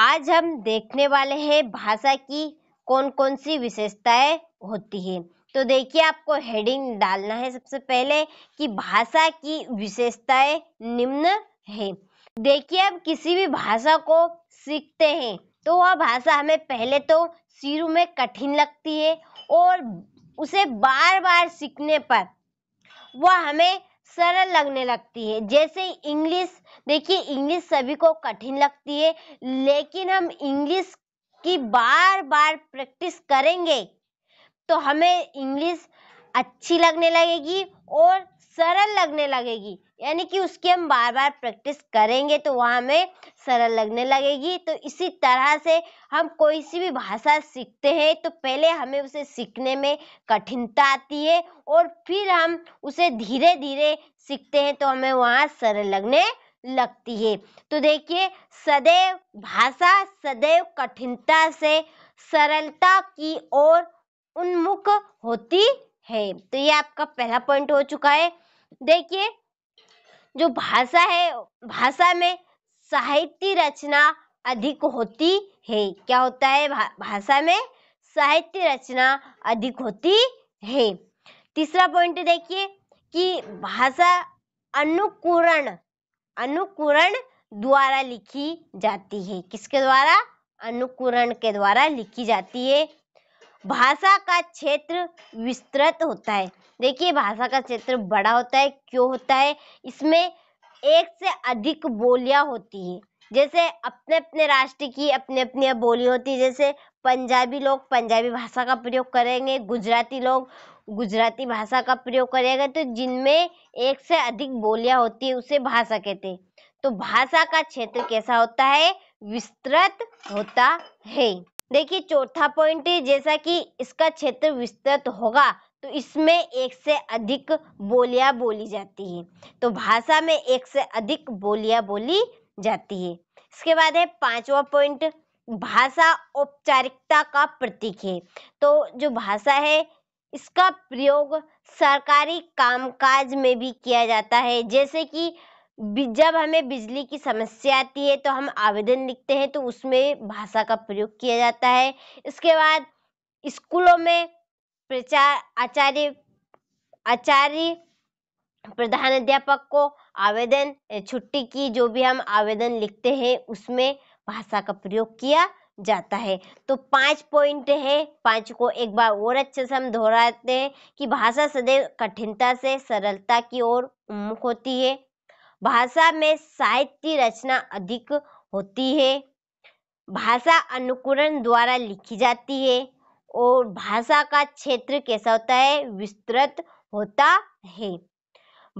आज हम देखने वाले हैं भाषा की कौन कौन सी विशेषताएं होती है तो देखिए आपको हेडिंग डालना है सबसे पहले कि भाषा की विशेषताएं निम्न है देखिए हम किसी भी भाषा को सीखते हैं तो वह भाषा हमें पहले तो शुरू में कठिन लगती है और उसे बार बार सीखने पर वह हमें सरल लगने लगती है जैसे इंग्लिश देखिए इंग्लिश सभी को कठिन लगती है लेकिन हम इंग्लिश की बार बार प्रैक्टिस करेंगे तो हमें इंग्लिश अच्छी लगने लगेगी और सरल लगने लगेगी यानी कि उसकी हम बार बार प्रैक्टिस करेंगे तो वहाँ हमें सरल लगने लगेगी तो इसी तरह से हम कोई सी भी भाषा सीखते हैं तो पहले हमें उसे सीखने में कठिनता आती है और फिर हम उसे धीरे धीरे सीखते हैं तो हमें वहाँ सरल लगने लगती है तो देखिए सदैव भाषा सदैव कठिनता से सरलता की ओर उन्मुख होती है तो ये आपका पहला पॉइंट हो चुका है देखिए जो भाषा है भाषा में साहित्य रचना अधिक होती है क्या होता है भा, भाषा में साहित्य रचना अधिक होती है तीसरा पॉइंट देखिए कि भाषा अनुकूरण अनुकूरण द्वारा लिखी जाती है किसके द्वारा अनुकूरण के द्वारा लिखी जाती है भाषा का क्षेत्र विस्तृत होता है देखिए भाषा का क्षेत्र बड़ा होता है क्यों होता है इसमें एक से अधिक बोलियां होती है जैसे अपने अपने राष्ट्र की अपने अपनी बोली होती है जैसे पंजाबी लोग पंजाबी भाषा का प्रयोग करेंगे गुजराती लोग गुजराती भाषा का प्रयोग करेंगे तो जिनमें एक से अधिक बोलियां होती है उसे भाषा कहते हैं तो भाषा का क्षेत्र कैसा होता है विस्तृत होता है देखिए चौथा पॉइंट है जैसा कि इसका क्षेत्र विस्तृत होगा तो इसमें एक से अधिक बोलियां बोली जाती है तो भाषा में एक से अधिक बोलियां बोली जाती है इसके बाद है पांचवा पॉइंट भाषा औपचारिकता का प्रतीक है तो जो भाषा है इसका प्रयोग सरकारी कामकाज में भी किया जाता है जैसे कि जब हमें बिजली की समस्या आती है तो हम आवेदन लिखते हैं तो उसमें भाषा का प्रयोग किया जाता है इसके बाद स्कूलों में प्रचार आचार्य आचार्य प्रधान अध्यापक को आवेदन छुट्टी की जो भी हम आवेदन लिखते हैं उसमें भाषा का प्रयोग किया जाता है तो पांच पॉइंट है पांच को एक बार और अच्छे से हम दोहराते हैं कि भाषा सदैव कठिनता से सरलता की ओर उन्मुख होती है भाषा में साहित्य रचना अधिक होती है भाषा अनुकरण द्वारा लिखी जाती है और भाषा का क्षेत्र कैसा होता है विस्तृत होता है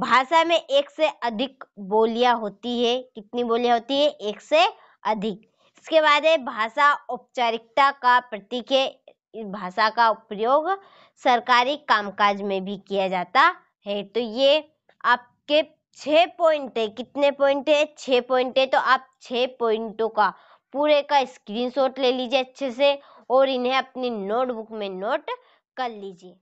भाषा में एक से अधिक बोलियां होती है कितनी बोलियां होती है एक से अधिक इसके बाद है भाषा औपचारिकता का प्रतीक है भाषा का प्रयोग सरकारी कामकाज में भी किया जाता है तो ये आपके छः पॉइंट है कितने पॉइंट है छः पॉइंट है तो आप छः पॉइंटों का पूरे का स्क्रीनशॉट ले लीजिए अच्छे से और इन्हें अपनी नोटबुक में नोट कर लीजिए